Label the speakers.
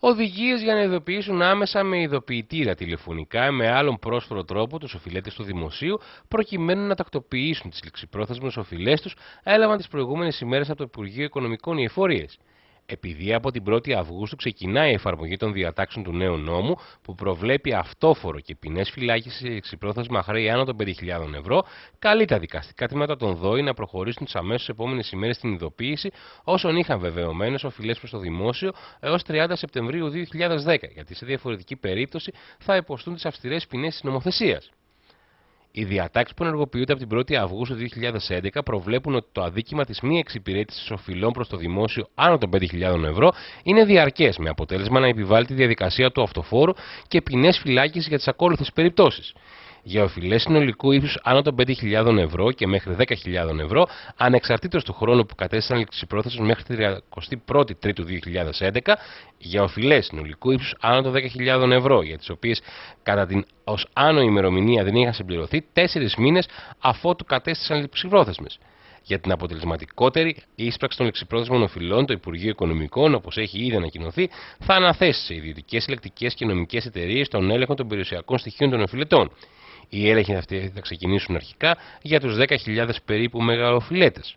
Speaker 1: οδηγίες για να ειδοποιήσουν άμεσα με ειδοποιητήρα τηλεφωνικά με άλλον πρόσφορο τρόπο τους οφειλέτες του δημοσίου προκειμένου να τακτοποιήσουν τις ληξιπρόθεσμες οφειλές τους έλαβαν τις προηγούμενες ημέρες από το Υπουργείο Οικονομικών οι εφορίες επειδή από την 1η Αυγούστου ξεκινάει η εφαρμογή των διατάξεων του νέου νόμου που προβλέπει αυτόφορο και ποινές φυλάκισης εξυπρόθεσμα χρέη άνω των 5.000 ευρώ, καλεί τα δικαστικά τμήματα των ΔΟΗ να προχωρήσουν τις αμέσως επόμενες ημέρες στην ειδοποίηση όσων είχαν βεβαιωμένες οφειλές προς το δημόσιο έως 30 Σεπτεμβρίου 2010, γιατί σε διαφορετική περίπτωση θα υποστούν τις αυστηρές ποινές της νομοθεσίας. Οι διατάξεις που ενεργοποιούνται από την 1η Αυγούστου 2011 προβλέπουν ότι το αδίκημα της μη εξυπηρέτησης οφειλών προς το δημόσιο άνω των 5.000 ευρώ είναι διαρκές, με αποτέλεσμα να επιβάλλει τη διαδικασία του αυτοφόρου και ποινές φυλάκισης για τις ακόλουθες περιπτώσεις για οφειλέ συνολικού ύψου άνω των 5.000 ευρώ και μέχρι 10.000 ευρώ, ανεξαρτήτως του χρόνου που κατέστησαν ληξιπρόθεσμες μέχρι την 31η Τρίτου 2011, για οφειλέ συνολικού ύψους άνω των 10.000 ευρώ, για τις οποίες κατά την ως άνω ημερομηνία δεν είχαν συμπληρωθεί 4 μήνε αφότου κατέστησαν πρόθεσμες. Για την αποτελεσματικότερη ίσπραξη των λεξιπρόθεσμων οφειλών, το Υπουργείο Οικονομικών, όπως έχει ήδη ανακοινωθεί, θα αναθέσει σε ιδιωτικές, ηλεκτρικέ και νομικές εταιρείες τον έλεγχο των περιουσιακών στοιχείων των οφειλετών. Οι έλεγχοι αυτοί θα ξεκινήσουν αρχικά για τους 10.000 περίπου μεγαλοφιλέτες.